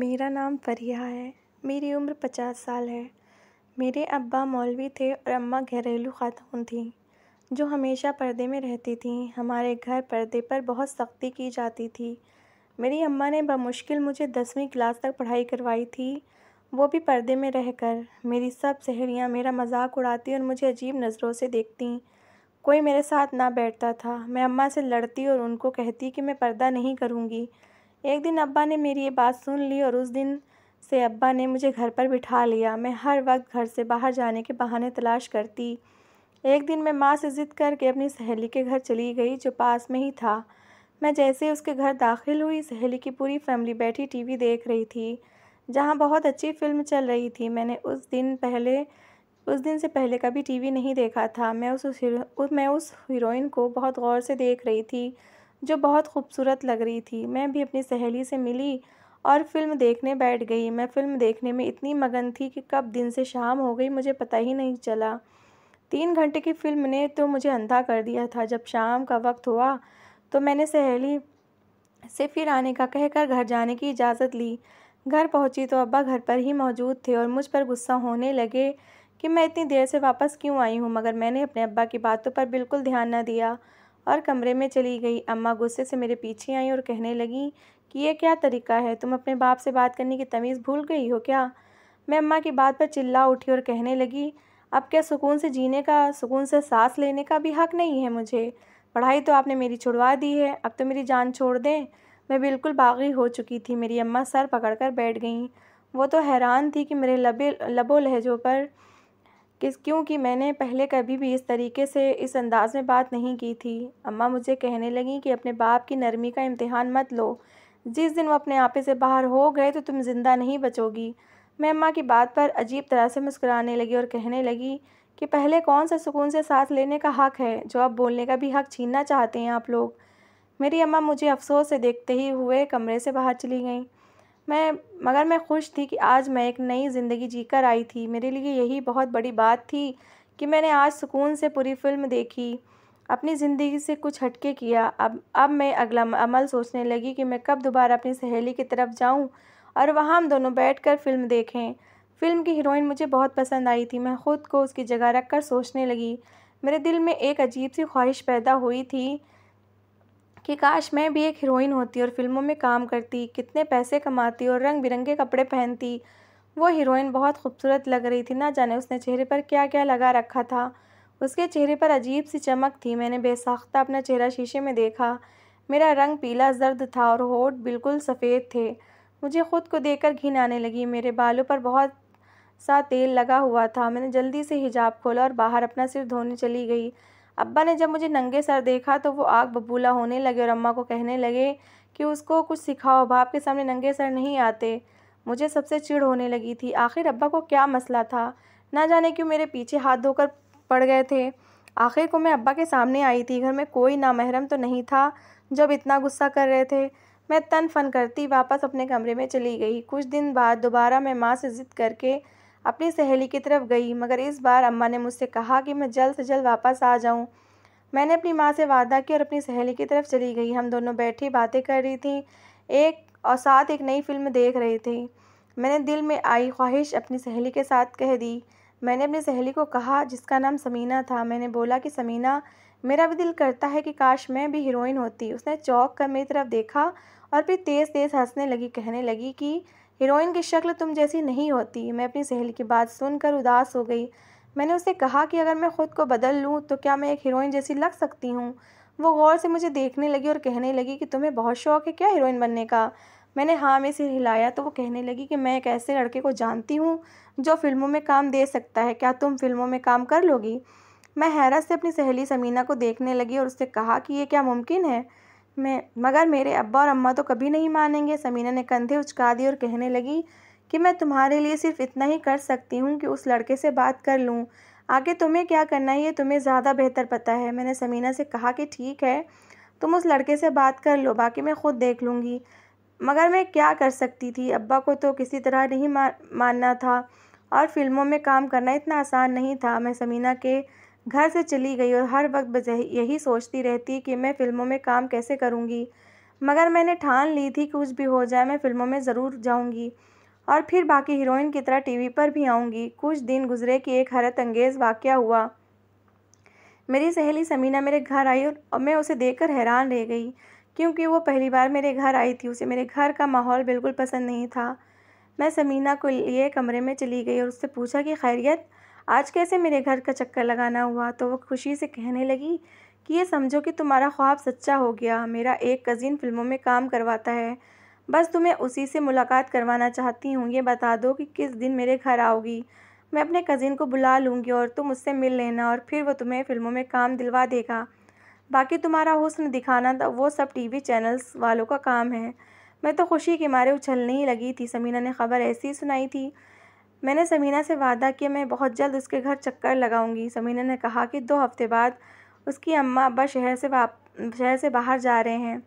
मेरा नाम फरिया है मेरी उम्र पचास साल है मेरे अब्बा मौलवी थे और अम्मा घरेलू खातून थीं जो हमेशा पर्दे में रहती थीं हमारे घर पर्दे पर बहुत सख्ती की जाती थी मेरी अम्मा ने बमुश्किल मुझे दसवीं क्लास तक पढ़ाई करवाई थी वो भी पर्दे में रहकर मेरी सब सहेलियाँ मेरा मजाक उड़ाती और मुझे अजीब नज़रों से देखती कोई मेरे साथ ना बैठता था मैं अम्मा से लड़ती और उनको कहती कि मैं पर्दा नहीं करूँगी एक दिन अब्बा ने मेरी ये बात सुन ली और उस दिन से अब्बा ने मुझे घर पर बिठा लिया मैं हर वक्त घर से बाहर जाने के बहाने तलाश करती एक दिन मैं माँ से ज़िद करके अपनी सहेली के घर चली गई जो पास में ही था मैं जैसे उसके घर दाखिल हुई सहेली की पूरी फैमिली बैठी टीवी देख रही थी जहाँ बहुत अच्छी फिल्म चल रही थी मैंने उस दिन पहले उस दिन से पहले कभी टीवी नहीं देखा था मैं उस मैं उस हीरोइन को बहुत गौर से देख रही थी जो बहुत खूबसूरत लग रही थी मैं भी अपनी सहेली से मिली और फिल्म देखने बैठ गई मैं फिल्म देखने में इतनी मगन थी कि कब दिन से शाम हो गई मुझे पता ही नहीं चला तीन घंटे की फ़िल्म ने तो मुझे अंधा कर दिया था जब शाम का वक्त हुआ तो मैंने सहेली से फिर आने का कहकर घर जाने की इजाज़त ली घर पहुंची तो अब्बा घर पर ही मौजूद थे और मुझ पर गुस्सा होने लगे कि मैं इतनी देर से वापस क्यों आई हूँ मगर मैंने अपने अब्बा की बातों पर बिल्कुल ध्यान न दिया और कमरे में चली गई अम्मा गुस्से से मेरे पीछे आई और कहने लगी कि यह क्या तरीका है तुम अपने बाप से बात करने की तमीज़ भूल गई हो क्या मैं अम्मा की बात पर चिल्ला उठी और कहने लगी अब क्या सुकून से जीने का सुकून से सांस लेने का भी हक नहीं है मुझे पढ़ाई तो आपने मेरी छुड़वा दी है अब तो मेरी जान छोड़ दें मैं बिल्कुल बागी हो चुकी थी मेरी अम्मा सर पकड़ कर बैठ गईं वो तो हैरान थी कि मेरे लबे लबो लहजों पर किस क्योंकि मैंने पहले कभी भी इस तरीके से इस अंदाज़ में बात नहीं की थी अम्मा मुझे कहने लगीं कि अपने बाप की नरमी का इम्तहान मत लो जिस दिन वो अपने आपे से बाहर हो गए तो तुम ज़िंदा नहीं बचोगी मैं अम्मा की बात पर अजीब तरह से मुस्कुराने लगी और कहने लगी कि पहले कौन सा सुकून से साथ लेने का हक़ है जो अब बोलने का भी हक़ छीनना चाहते हैं आप लोग मेरी अम्मा मुझे अफसोस से देखते ही हुए कमरे से बाहर चली गईं मैं मगर मैं खुश थी कि आज मैं एक नई ज़िंदगी जीकर आई थी मेरे लिए यही बहुत बड़ी बात थी कि मैंने आज सुकून से पूरी फिल्म देखी अपनी ज़िंदगी से कुछ हटके किया अब अब मैं अगला अमल सोचने लगी कि मैं कब दोबारा अपनी सहेली की तरफ जाऊं और वहाँ हम दोनों बैठकर फिल्म देखें फिल्म की हीरोइन मुझे बहुत पसंद आई थी मैं ख़ुद को उसकी जगह रख कर सोचने लगी मेरे दिल में एक अजीब सी ख्वाहिश पैदा हुई थी कि काश मैं भी एक हीरोइन होती और फिल्मों में काम करती कितने पैसे कमाती और रंग बिरंगे कपड़े पहनती वो हीरोइन बहुत खूबसूरत लग रही थी ना जाने उसने चेहरे पर क्या क्या लगा रखा था उसके चेहरे पर अजीब सी चमक थी मैंने बेसाख्ता अपना चेहरा शीशे में देखा मेरा रंग पीला जर्द था और होठ बिल्कुल सफ़ेद थे मुझे ख़ुद को देखकर घिन आने लगी मेरे बालों पर बहुत सा तेल लगा हुआ था मैंने जल्दी से हिजाब खोला और बाहर अपना सिर धोने चली गई अब्बा ने जब मुझे नंगे सर देखा तो वो आग बबूला होने लगे और अम्मा को कहने लगे कि उसको कुछ सिखाओ बाप के सामने नंगे सर नहीं आते मुझे सबसे चिड़ होने लगी थी आखिर अब्बा को क्या मसला था ना जाने क्यों मेरे पीछे हाथ धोकर पड़ गए थे आखिर को मैं अब्बा के सामने आई थी घर में कोई नामहरम तो नहीं था जब इतना गुस्सा कर रहे थे मैं तन फन करती वापस अपने कमरे में चली गई कुछ दिन बाद दोबारा मैं माँ से ज़िद करके अपनी सहेली की तरफ गई मगर इस बार अम्मा ने मुझसे कहा कि मैं जल्द से जल्द वापस आ जाऊँ मैंने अपनी माँ से वादा किया और अपनी सहेली की तरफ चली गई हम दोनों बैठी बातें कर रही थी एक और साथ एक नई फिल्म देख रही थी मैंने दिल में आई ख्वाहिश अपनी सहेली के साथ कह दी मैंने अपनी सहेली को कहा जिसका नाम समीना था मैंने बोला कि समीना मेरा भी दिल करता है कि काश मैं भी हीरोइन होती उसने चौंक कर मेरी तरफ देखा और फिर तेज़ तेज़ हंसने लगी कहने लगी कि हीरोइन की शक्ल तुम जैसी नहीं होती मैं अपनी सहेली की बात सुनकर उदास हो गई मैंने उसे कहा कि अगर मैं ख़ुद को बदल लूँ तो क्या मैं एक हीरोइन जैसी लग सकती हूँ वो गौर से मुझे देखने लगी और कहने लगी कि तुम्हें बहुत शौक है क्या हीरोइन बनने का मैंने हाँ में सिर हिलाया तो वो कहने लगी कि मैं एक ऐसे लड़के को जानती हूँ जो फिल्मों में काम दे सकता है क्या तुम फिल्मों में काम कर लोगी मैं हैरत से अपनी सहेली समीना को देखने लगी और उससे कहा कि ये क्या मुमकिन है मैं मगर मेरे अब्बा और अम्मा तो कभी नहीं मानेंगे समीना ने कंधे उचका दिए और कहने लगी कि मैं तुम्हारे लिए सिर्फ इतना ही कर सकती हूँ कि उस लड़के से बात कर लूँ आगे तुम्हें क्या करना है ये तुम्हें ज़्यादा बेहतर पता है मैंने समीना से कहा कि ठीक है तुम उस लड़के से बात कर लो बाकी मैं खुद देख लूँगी मगर मैं क्या कर सकती थी अब्बा को तो किसी तरह नहीं मानना था और फिल्मों में काम करना इतना आसान नहीं था मैं समीना के घर से चली गई और हर वक्त यही सोचती रहती कि मैं फ़िल्मों में काम कैसे करूँगी मगर मैंने ठान ली थी कुछ भी हो जाए मैं फ़िल्मों में ज़रूर जाऊँगी और फिर बाकी हीरोइन की तरह टीवी पर भी आऊँगी कुछ दिन गुजरे कि एक हरत अंगेज़ वाक़ हुआ मेरी सहेली समीना मेरे घर आई और मैं उसे देखकर हैरान रह गई क्योंकि वो पहली बार मेरे घर आई थी उसे मेरे घर का माहौल बिल्कुल पसंद नहीं था मैं समीना को लिए कमरे में चली गई और उससे पूछा कि खैरियत आज कैसे मेरे घर का चक्कर लगाना हुआ तो वो खुशी से कहने लगी कि ये समझो कि तुम्हारा ख्वाब सच्चा हो गया मेरा एक कज़िन फ़िल्मों में काम करवाता है बस तुम्हें उसी से मुलाकात करवाना चाहती हूँ ये बता दो कि किस दिन मेरे घर आओगी मैं अपने कज़िन को बुला लूँगी और तुम उससे मिल लेना और फिर वो तुम्हें फ़िल्मों में काम दिलवा देगा बाकी तुम्हारा हुस्न दिखाना तो वो सब टीवी चैनल्स वालों का काम है मैं तो खुशी के मारे उछलने ही लगी थी समीना ने खबर ऐसी सुनाई थी मैंने समीना से वादा किया मैं बहुत जल्द उसके घर चक्कर लगाऊंगी समीना ने कहा कि दो हफ्ते बाद उसकी अम्मा अब्बा शहर से वाप शहर से बाहर जा रहे हैं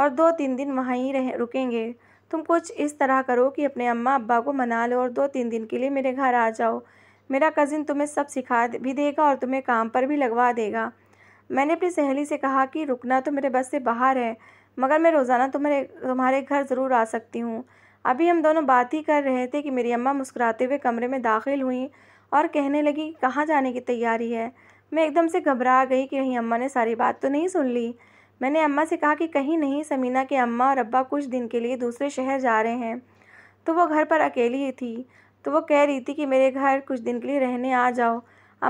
और दो तीन दिन वहाँ ही रह रुकेंगे तुम कुछ इस तरह करो कि अपने अम्मा अब्बा को मना लो और दो तीन दिन के लिए मेरे घर आ जाओ मेरा कज़िन तुम्हें सब सिखा भी देगा और तुम्हें काम पर भी लगवा देगा मैंने अपनी सहेली से कहा कि रुकना तो मेरे बस से बाहर है मगर मैं रोज़ाना तुम्हारे तुम्हारे घर ज़रूर आ सकती हूँ अभी हम दोनों बात ही कर रहे थे कि मेरी अम्मा मुस्कुराते हुए कमरे में दाखिल हुई और कहने लगी कि कहाँ जाने की तैयारी है मैं एकदम से घबरा गई कि कहीं अम्मा ने सारी बात तो नहीं सुन ली मैंने अम्मा से कहा कि कहीं नहीं समीना के अम्मा और अब्बा कुछ दिन के लिए दूसरे शहर जा रहे हैं तो वो घर पर अकेली ही थी तो वो कह रही थी कि मेरे घर कुछ दिन के लिए रहने आ जाओ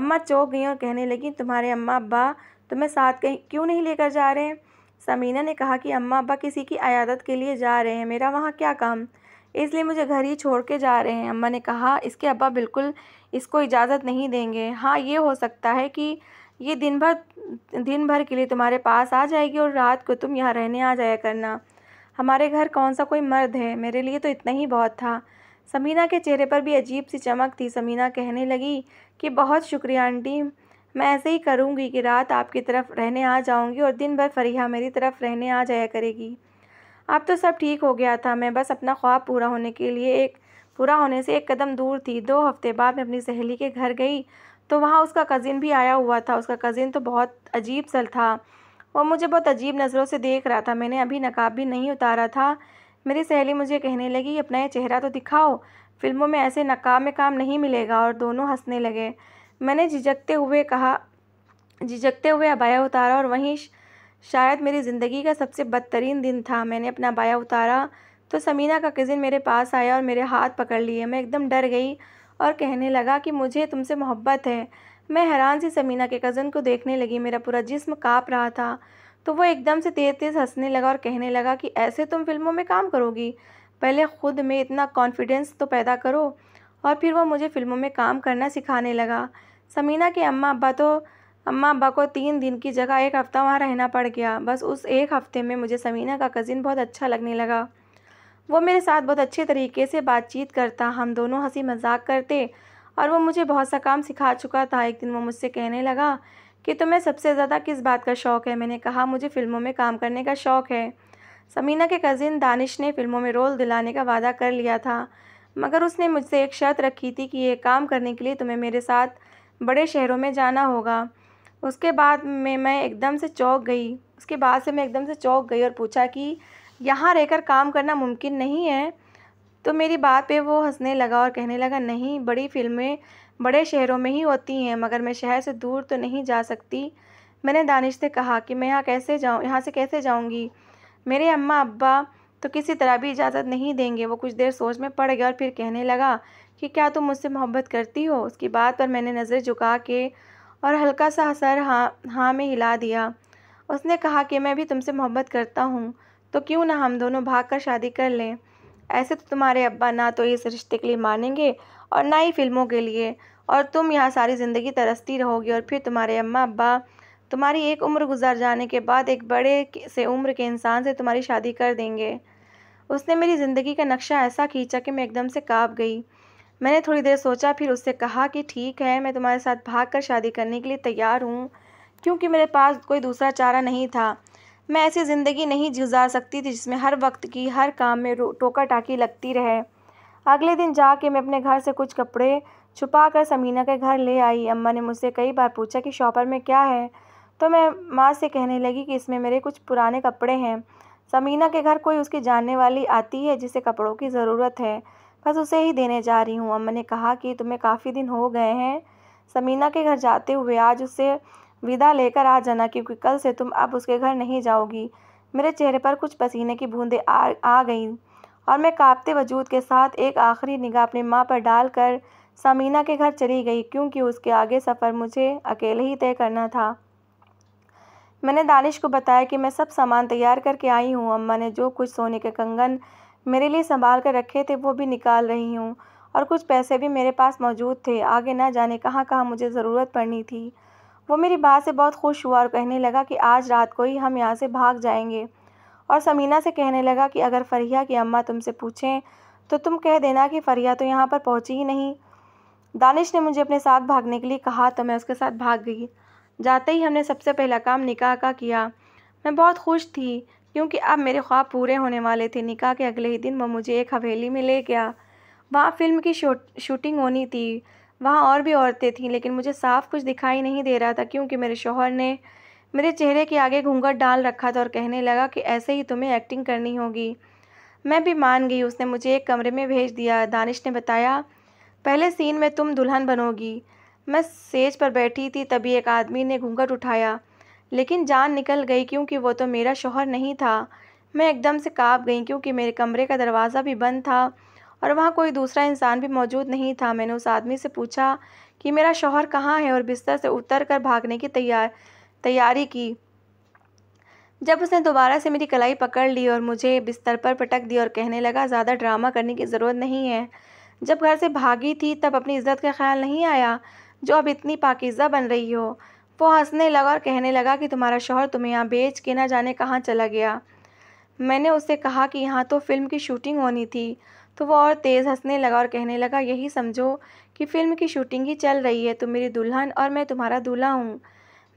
अम्मा चौंक गई और कहने लगी तुम्हारे अम्मा अब्बा तुम्हें साथ कहीं क्यों नहीं लेकर जा रहे हैं समीना ने कहा कि अम्मा अब्बा किसी की अयादत के लिए जा रहे हैं मेरा वहाँ क्या काम इसलिए मुझे घर ही छोड़ के जा रहे हैं अम्मा ने कहा इसके अब्बा बिल्कुल इसको इजाज़त नहीं देंगे हाँ ये हो सकता है कि ये दिन भर दिन भर के लिए तुम्हारे पास आ जाएगी और रात को तुम यहाँ रहने आ जाया करना हमारे घर कौन सा कोई मर्द है मेरे लिए तो इतना ही बहुत था समीना के चेहरे पर भी अजीब सी चमक थी समीना कहने लगी कि बहुत शुक्रिया आंटी मैं ऐसे ही करूँगी कि रात आपकी तरफ रहने आ जाऊँगी और दिन भर फरीहा मेरी तरफ रहने आ जाया करेगी अब तो सब ठीक हो गया था मैं बस अपना ख्वाब पूरा होने के लिए एक पूरा होने से एक कदम दूर थी दो हफ्ते बाद मैं अपनी सहेली के घर गई तो वहाँ उसका कज़िन भी आया हुआ था उसका कज़िन तो बहुत अजीब सल था वो मुझे बहुत अजीब नज़रों से देख रहा था मैंने अभी नकाब भी नहीं उतारा था मेरी सहेली मुझे कहने लगी अपना ये चेहरा तो दिखाओ फिल्मों में ऐसे नकाब में काम नहीं मिलेगा और दोनों हंसने लगे मैंने झिझकते हुए कहा झिझकते हुए अबाया उतारा और वहीं शायद मेरी ज़िंदगी का सबसे बदतरीन दिन था मैंने अपना बाया उतारा तो समीना का कज़िन मेरे पास आया और मेरे हाथ पकड़ लिए मैं एकदम डर गई और कहने लगा कि मुझे तुमसे मोहब्बत है मैं हैरान सी समीना के कज़न को देखने लगी मेरा पूरा जिस्म काँप रहा था तो वो एकदम से तेज़ तेज़ हंसने लगा और कहने लगा कि ऐसे तुम फिल्मों में काम करोगी पहले ख़ुद में इतना कॉन्फिडेंस तो पैदा करो और फिर वो मुझे फ़िल्मों में काम करना सिखाने लगा समीना के अम्मा अब्बा तो अम्मा अब्बा को तीन दिन की जगह एक हफ़्ता वहाँ रहना पड़ गया बस उस एक हफ़्ते में मुझे समीना का कज़िन बहुत अच्छा लगने लगा वो मेरे साथ बहुत अच्छे तरीके से बातचीत करता हम दोनों हंसी मजाक करते और वो मुझे बहुत सा काम सिखा चुका था एक दिन वो मुझसे कहने लगा कि तुम्हें सबसे ज़्यादा किस बात का शौक़ है मैंने कहा मुझे फ़िल्मों में काम करने का शौक़ है समीना के कज़िन दानिश ने फ़िल्मों में रोल दिलाने का वादा कर लिया था मगर उसने मुझसे एक शर्त रखी थी कि ये काम करने के लिए तुम्हें मेरे साथ बड़े शहरों में जाना होगा उसके बाद में मैं एकदम से चौंक गई उसके बाद से मैं एकदम से चौंक गई और पूछा कि यहाँ रहकर काम करना मुमकिन नहीं है तो मेरी बात पे वो हंसने लगा और कहने लगा नहीं बड़ी फिल्में बड़े शहरों में ही होती हैं मगर मैं शहर से दूर तो नहीं जा सकती मैंने दानिश से कहा कि मैं यहाँ कैसे जाऊँ यहाँ से कैसे जाऊँगी मेरे अम्मा अब्बा तो किसी तरह भी इजाज़त नहीं देंगे वो कुछ देर सोच में पड़ गया और फिर कहने लगा कि क्या तुम मुझसे मोहब्बत करती हो उसकी बात पर मैंने नज़र झुका के और हल्का सा सर हाँ हाँ में हिला दिया उसने कहा कि मैं भी तुमसे मोहब्बत करता हूँ तो क्यों ना हम दोनों भाग कर शादी कर लें ऐसे तो तुम्हारे अब्बा ना तो इस रिश्ते के लिए मानेंगे और ना ही फिल्मों के लिए और तुम यहाँ सारी ज़िंदगी तरसती रहोगी और फिर तुम्हारे अम्मा अब्बा तुम्हारी एक उम्र गुजार जाने के बाद एक बड़े से उम्र के इंसान से तुम्हारी शादी कर देंगे उसने मेरी ज़िंदगी का नक्शा ऐसा खींचा कि मैं एकदम से काँप गई मैंने थोड़ी देर सोचा फिर उससे कहा कि ठीक है मैं तुम्हारे साथ भाग कर शादी करने के लिए तैयार हूँ क्योंकि मेरे पास कोई दूसरा चारा नहीं था मैं ऐसी ज़िंदगी नहीं गुजार सकती थी जिसमें हर वक्त की हर काम में टोका टाकी लगती रहे अगले दिन जाके मैं अपने घर से कुछ कपड़े छुपा कर समीना के घर ले आई अम्मा ने मुझसे कई बार पूछा कि शॉपर में क्या है तो मैं माँ से कहने लगी कि इसमें मेरे कुछ पुराने कपड़े हैं समीना के घर कोई उसकी जानने वाली आती है जिसे कपड़ों की ज़रूरत है बस उसे ही देने जा रही हूँ अम्मा ने कहा कि तुम्हें काफ़ी दिन हो गए हैं समीना के घर जाते हुए आज उसे विदा लेकर आ जाना क्योंकि कल से तुम अब उसके घर नहीं जाओगी मेरे चेहरे पर कुछ पसीने की बूंदें आ, आ गईं और मैं कांपते वजूद के साथ एक आखिरी निगाह अपनी माँ पर डालकर समीना के घर चली गई क्योंकि उसके आगे सफ़र मुझे अकेले ही तय करना था मैंने दानिश को बताया कि मैं सब सामान तैयार करके आई हूँ अम्मा ने जो कुछ सोने के कंगन मेरे लिए संभाल कर रखे थे वो भी निकाल रही हूँ और कुछ पैसे भी मेरे पास मौजूद थे आगे ना जाने कहाँ कहाँ मुझे ज़रूरत पड़नी थी वो मेरी बात से बहुत खुश हुआ और कहने लगा कि आज रात को ही हम यहाँ से भाग जाएंगे और समीना से कहने लगा कि अगर फरिया की अम्मा तुमसे पूछें तो तुम कह देना कि फरिया तो यहाँ पर पहुँची ही नहीं दानिश ने मुझे अपने साथ भागने के लिए कहा तो मैं उसके साथ भाग गई जाते ही हमने सबसे पहला काम निकाह का किया मैं बहुत खुश थी क्योंकि अब मेरे ख्वाब पूरे होने वाले थे निकाह के अगले ही दिन वह मुझे एक हवेली में ले गया वहाँ फिल्म की शूटिंग होनी थी वहाँ और भी औरतें थीं लेकिन मुझे साफ कुछ दिखाई नहीं दे रहा था क्योंकि मेरे शोहर ने मेरे चेहरे के आगे घूंघट डाल रखा था और कहने लगा कि ऐसे ही तुम्हें एक्टिंग करनी होगी मैं भी मान गई उसने मुझे एक कमरे में भेज दिया दानिश ने बताया पहले सीन में तुम दुल्हन बनोगी मैं सेज पर बैठी थी तभी एक आदमी ने घूंघट उठाया लेकिन जान निकल गई क्योंकि वो तो मेरा शोहर नहीं था मैं एकदम से काँप गई क्योंकि मेरे कमरे का दरवाज़ा भी बंद था और वहाँ कोई दूसरा इंसान भी मौजूद नहीं था मैंने उस आदमी से पूछा कि मेरा शोहर कहाँ है और बिस्तर से उतर कर भागने की तैयार तैयारी की जब उसने दोबारा से मेरी कलाई पकड़ ली और मुझे बिस्तर पर पटक दी और कहने लगा ज़्यादा ड्रामा करने की ज़रूरत नहीं है जब घर से भागी थी तब अपनी इज्जत का ख्याल नहीं आया जो अब इतनी पाकिज़ा बन रही हो वो हंसने लगा और कहने लगा कि तुम्हारा शोहर तुम्हें यहाँ बेच के ना जाने कहाँ चला गया मैंने उससे कहा कि यहाँ तो फ़िल्म की शूटिंग होनी थी तो वो और तेज़ हंसने लगा और कहने लगा यही समझो कि फ़िल्म की शूटिंग ही चल रही है तुम मेरी दुल्हन और मैं तुम्हारा दूल्हा हूँ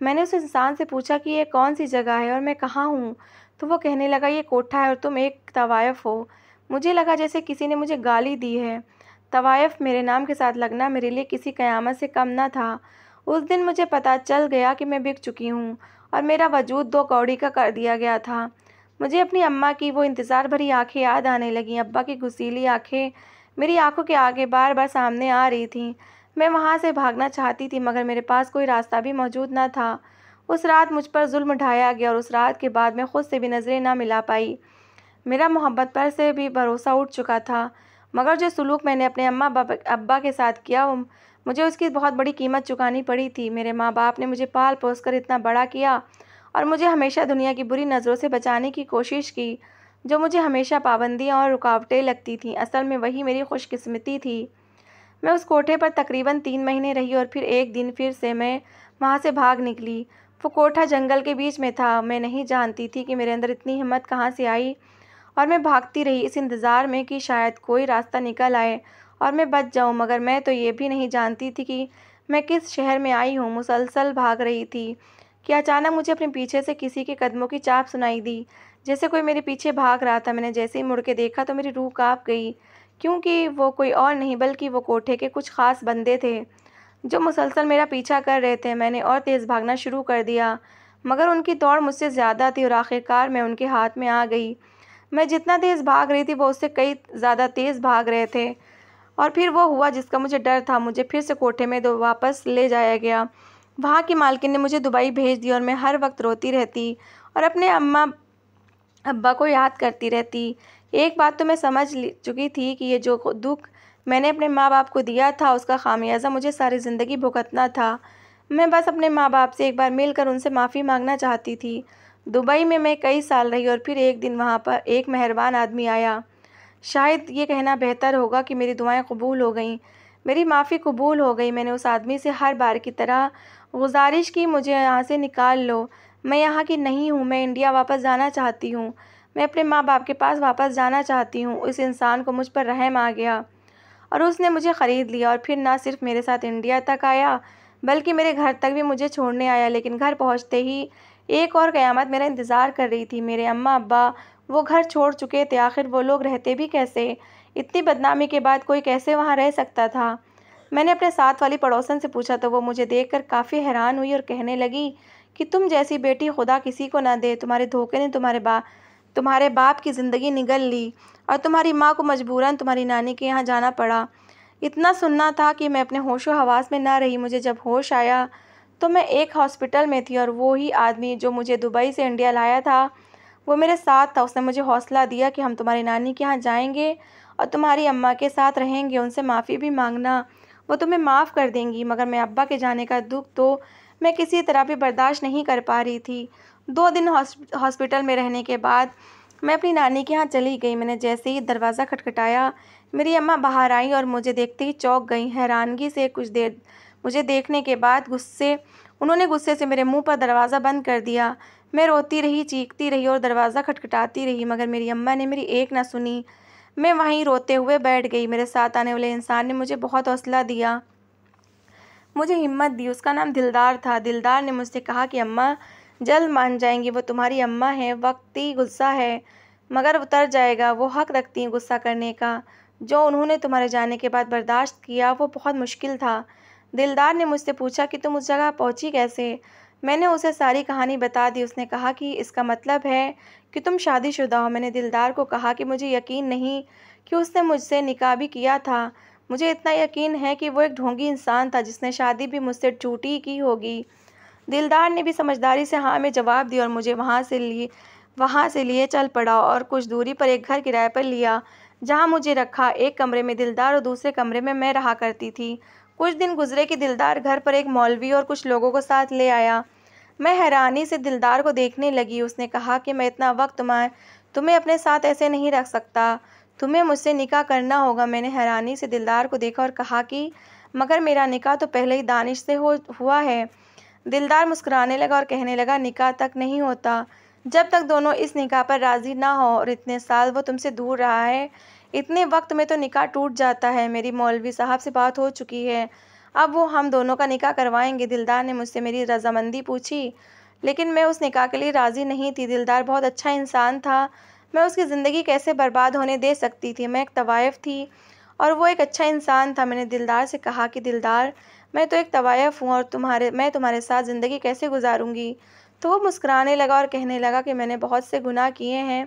मैंने उस इंसान से पूछा कि ये कौन सी जगह है और मैं कहाँ हूँ तो वो कहने लगा ये कोठा है और तुम एक तवायफ़ हो मुझे लगा जैसे किसी ने मुझे गाली दी है तवायफ़ मेरे नाम के साथ लगना मेरे लिए किसी क़यामत से कम ना था उस दिन मुझे पता चल गया कि मैं बिक चुकी हूँ और मेरा वजूद दो कौड़ी का कर दिया गया था मुझे अपनी अम्मा की वो इंतज़ार भरी आंखें याद आने लगीं अब्बा की घुसीली आंखें मेरी आंखों के आगे बार बार सामने आ रही थीं मैं वहाँ से भागना चाहती थी मगर मेरे पास कोई रास्ता भी मौजूद ना था उस रात मुझ पर जुल्म ढाया गया और उस रात के बाद मैं खुद से भी नज़रें ना मिला पाई मेरा मोहब्बत पर से भी भरोसा उठ चुका था मगर जो सलूक मैंने अपने अम्मा अब्बा के साथ किया वो मुझे उसकी बहुत बड़ी कीमत चुकानी पड़ी थी मेरे माँ बाप ने मुझे पाल पोस कर इतना बड़ा किया और मुझे हमेशा दुनिया की बुरी नज़रों से बचाने की कोशिश की जो मुझे हमेशा पाबंदियाँ और रुकावटें लगती थीं असल में वही मेरी खुशकस्मती थी मैं उस कोठे पर तकरीबन तीन महीने रही और फिर एक दिन फिर से मैं वहाँ से भाग निकली वो कोठा जंगल के बीच में था मैं नहीं जानती थी कि मेरे अंदर इतनी हिम्मत कहाँ से आई और मैं भागती रही इस इंतज़ार में कि शायद कोई रास्ता निकल आए और मैं बच जाऊँ मगर मैं तो ये भी नहीं जानती थी कि मैं किस शहर में आई हूँ मुसलसल भाग रही थी कि अचानक मुझे अपने पीछे से किसी के कदमों की चाप सुनाई दी जैसे कोई मेरे पीछे भाग रहा था मैंने जैसे ही मुड़ के देखा तो मेरी रूह काँप गई क्योंकि वो कोई और नहीं बल्कि वो कोठे के कुछ ख़ास बंदे थे जो मुसलसल मेरा पीछा कर रहे थे मैंने और तेज़ भागना शुरू कर दिया मगर उनकी दौड़ मुझसे ज़्यादा थी और आखिरकार मैं उनके हाथ में आ गई मैं जितना तेज़ भाग रही थी वो उससे कई ज़्यादा तेज़ भाग रहे थे और फिर वो हुआ जिसका मुझे डर था मुझे फिर से कोठे में दो वापस ले जाया गया वहाँ की मालकिन ने मुझे दुबई भेज दी और मैं हर वक्त रोती रहती और अपने अम्मा अब्बा को याद करती रहती एक बात तो मैं समझ चुकी थी कि ये जो दुख मैंने अपने माँ बाप को दिया था उसका खामियाजा मुझे सारी ज़िंदगी भुगतना था मैं बस अपने माँ बाप से एक बार मिलकर उनसे माफ़ी मांगना चाहती थी दुबई में मैं कई साल रही और फिर एक दिन वहाँ पर एक मेहरबान आदमी आया शायद ये कहना बेहतर होगा कि मेरी दुआएं कबूल हो गईं मेरी माफ़ी कबूल हो गई मैंने उस आदमी से हर बार की तरह गुजारिश की मुझे यहाँ से निकाल लो मैं यहाँ की नहीं हूँ मैं इंडिया वापस जाना चाहती हूँ मैं अपने माँ बाप के पास वापस जाना चाहती हूँ उस इंसान को मुझ पर रहम आ गया और उसने मुझे ख़रीद लिया और फिर ना सिर्फ मेरे साथ इंडिया तक आया बल्कि मेरे घर तक भी मुझे छोड़ने आया लेकिन घर पहुँचते ही एक और क़यामत मेरा इंतज़ार कर रही थी मेरे अम्मा अब्बा वो घर छोड़ चुके थे आखिर वो लोग रहते भी कैसे इतनी बदनामी के बाद कोई कैसे वहाँ रह सकता था मैंने अपने साथ वाली पड़ोसन से पूछा तो वो मुझे कर काफ़ी हैरान हुई और कहने लगी कि तुम जैसी बेटी खुदा किसी को ना दे तुम्हारे धोखे ने तुम्हारे बा तुम्हारे बाप की ज़िंदगी निगल ली और तुम्हारी माँ को मजबूरन तुम्हारी नानी के यहाँ जाना पड़ा इतना सुनना था कि मैं अपने होशो हवास में ना रही मुझे जब होश आया तो मैं एक हॉस्पिटल में थी और वो ही आदमी जो मुझे दुबई से इंडिया लाया था वो मेरे साथ था उसने मुझे हौसला दिया कि हम तुम्हारी नानी के यहाँ जाएंगे और तुम्हारी अम्मा के साथ रहेंगे उनसे माफ़ी भी मांगना वो तुम्हें माफ़ कर देंगी मगर मैं अब्बा के जाने का दुख तो मैं किसी तरह भी बर्दाश्त नहीं कर पा रही थी दो दिन हॉस्पिटल में रहने के बाद मैं अपनी नानी के यहाँ चली गई मैंने जैसे ही दरवाज़ा खटखटाया मेरी अम्मा बाहर आई और मुझे देखते ही चौंक गई हैरानगी से कुछ देर मुझे देखने के बाद गुस्से उन्होंने गुस्से से मेरे मुंह पर दरवाज़ा बंद कर दिया मैं रोती रही चीखती रही और दरवाज़ा खटखटाती रही मगर मेरी अम्मा ने मेरी एक ना सुनी मैं वहीं रोते हुए बैठ गई मेरे साथ आने वाले इंसान ने मुझे बहुत हौसला दिया मुझे हिम्मत दी उसका नाम दिलदार था दिलदार ने मुझसे कहा कि अम्मा जल्द मान जाएंगी वो तुम्हारी अम्मा है ही गुस्सा है मगर उतर जाएगा वो हक रखती हैं गुस्सा करने का जो उन्होंने तुम्हारे जाने के बाद बर्दाश्त किया वो बहुत मुश्किल था दिलदार ने मुझसे पूछा कि तुम उस जगह पहुंची कैसे मैंने उसे सारी कहानी बता दी उसने कहा कि इसका मतलब है कि तुम शादीशुदा हो मैंने दिलदार को कहा कि मुझे यकीन नहीं कि उसने मुझसे निकाह भी किया था मुझे इतना यकीन है कि वो एक ढोंगी इंसान था जिसने शादी भी मुझसे टूटी की होगी दिलदार ने भी समझदारी से हाँ में जवाब दिया और मुझे वहाँ से लिए वहाँ से लिए चल पड़ा और कुछ दूरी पर एक घर किराए पर लिया जहाँ मुझे रखा एक कमरे में दिलदार और दूसरे कमरे में मैं रहा करती थी कुछ दिन गुजरे कि दिलदार घर पर एक मौलवी और कुछ लोगों को साथ ले आया मैं हैरानी से दिलदार को देखने लगी उसने कहा कि मैं इतना वक्त तुम्हें तुम्हें अपने साथ ऐसे नहीं रख सकता तुम्हें मुझसे निकाह करना होगा मैंने हैरानी से दिलदार को देखा और कहा कि मगर मेरा निकाह तो पहले ही दानिश से हो हुआ है दिलदार मुस्कुराने लगा और कहने लगा निकाह तक नहीं होता जब तक दोनों इस निकाह पर राज़ी ना हो और इतने साल वो तुमसे दूर रहा है इतने वक्त में तो निकाह टूट जाता है मेरी मौलवी साहब से बात हो चुकी है अब वो हम दोनों का निकाह करवाएंगे दिलदार ने मुझसे मेरी रजामंदी पूछी लेकिन मैं उस निकाह के लिए राज़ी नहीं थी दिलदार बहुत अच्छा इंसान था मैं उसकी ज़िंदगी कैसे बर्बाद होने दे सकती थी मैं एक तवायफ़ थी और वो एक अच्छा इंसान था मैंने दिलदार से कहा कि दिलदार मैं तो एक तवायफ़ हूँ और तुम्हारे मैं तुम्हारे साथ ज़िंदगी कैसे गुजारूँगी तो वो मुस्कराने लगा और कहने लगा कि मैंने बहुत से गुनाह किए हैं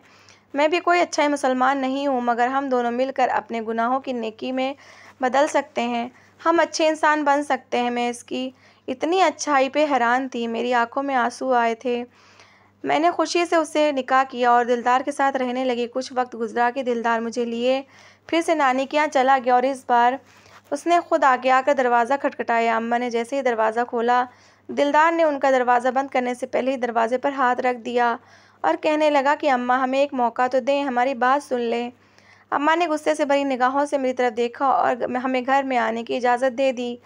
मैं भी कोई अच्छा मुसलमान नहीं हूँ मगर हम दोनों मिलकर अपने गुनाहों की नेकी में बदल सकते हैं हम अच्छे इंसान बन सकते हैं मैं इसकी इतनी अच्छाई पे हैरान थी मेरी आंखों में आंसू आए थे मैंने खुशी से उसे निकाह किया और दिलदार के साथ रहने लगी कुछ वक्त गुजरा कि दिलदार मुझे लिए फिर से नानी के यहाँ चला गया और इस बार उसने खुद आगे आकर दरवाज़ा खटखटाया अम्मा ने जैसे ही दरवाज़ा खोला दिलदार ने उनका दरवाज़ा बंद करने से पहले ही दरवाजे पर हाथ रख दिया और कहने लगा कि अम्मा हमें एक मौका तो दें हमारी बात सुन लें अम्मा ने गुस्से से भरी निगाहों से मेरी तरफ़ देखा और हमें घर में आने की इजाज़त दे दी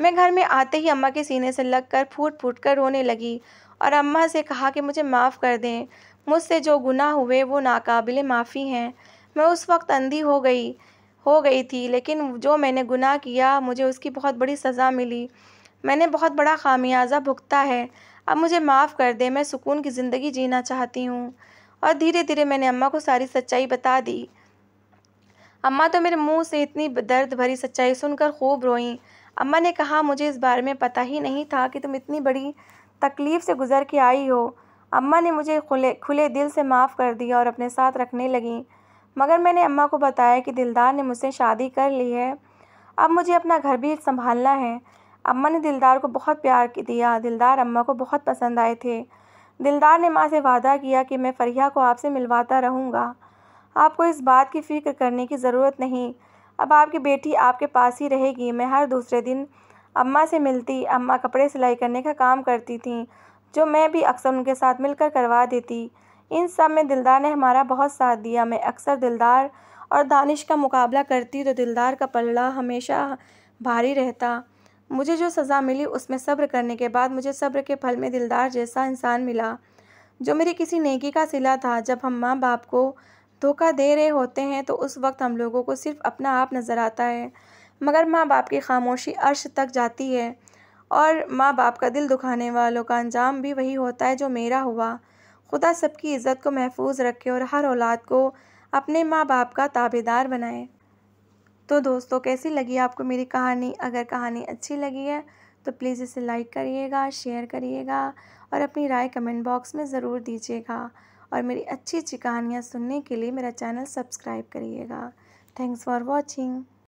मैं घर में आते ही अम्मा के सीने से लग कर फूट फूट कर रोने लगी और अम्मा से कहा कि मुझे माफ़ कर दें मुझसे जो गुनाह हुए वो नाकाबिल माफ़ी हैं मैं उस वक्त अंधी हो गई हो गई थी लेकिन जो मैंने गुनाह किया मुझे उसकी बहुत बड़ी सज़ा मिली मैंने बहुत बड़ा खामियाजा भुगता है अब मुझे माफ़ कर दे मैं सुकून की ज़िंदगी जीना चाहती हूँ और धीरे धीरे मैंने अम्मा को सारी सच्चाई बता दी अम्मा तो मेरे मुंह से इतनी दर्द भरी सच्चाई सुनकर खूब रोईं अम्मा ने कहा मुझे इस बारे में पता ही नहीं था कि तुम इतनी बड़ी तकलीफ़ से गुज़र के आई हो अम्मा ने मुझे खुले खुले दिल से माफ़ कर दिया और अपने साथ रखने लगीं मगर मैंने अम्मा को बताया कि दिलदार ने मुझसे शादी कर ली है अब मुझे अपना घर भी संभालना है अम्मा ने दिलदार को बहुत प्यार दिया दिलदार अम्मा को बहुत पसंद आए थे दिलदार ने माँ से वादा किया कि मैं फरिया को आपसे मिलवाता रहूँगा आपको इस बात की फ़िक्र करने की ज़रूरत नहीं अब आपकी बेटी आपके पास ही रहेगी मैं हर दूसरे दिन अम्मा से मिलती अम्मा कपड़े सिलाई करने का काम करती थी जो मैं भी अक्सर उनके साथ मिलकर करवा देती इन सब में दिलदार ने हमारा बहुत साथ दिया मैं अक्सर दिलदार और दानिश का मुकाबला करती तो दिलदार का पल्ला हमेशा भारी रहता मुझे जो सज़ा मिली उसमें सब्र करने के बाद मुझे सब्र के फल में दिलदार जैसा इंसान मिला जो मेरी किसी नेकी का सिला था जब हम माँ बाप को धोखा दे रहे होते हैं तो उस वक्त हम लोगों को सिर्फ अपना आप नज़र आता है मगर माँ बाप की खामोशी अर्श तक जाती है और माँ बाप का दिल दुखाने वालों का अंजाम भी वही होता है जो मेरा हुआ खुदा सबकी इज़्ज़त को महफूज रखे और हर औलाद को अपने माँ बाप का ताबेदार बनाए तो दोस्तों कैसी लगी आपको मेरी कहानी अगर कहानी अच्छी लगी है तो प्लीज़ इसे लाइक करिएगा शेयर करिएगा और अपनी राय कमेंट बॉक्स में ज़रूर दीजिएगा और मेरी अच्छी अच्छी कहानियाँ सुनने के लिए मेरा चैनल सब्सक्राइब करिएगा थैंक्स फॉर वॉचिंग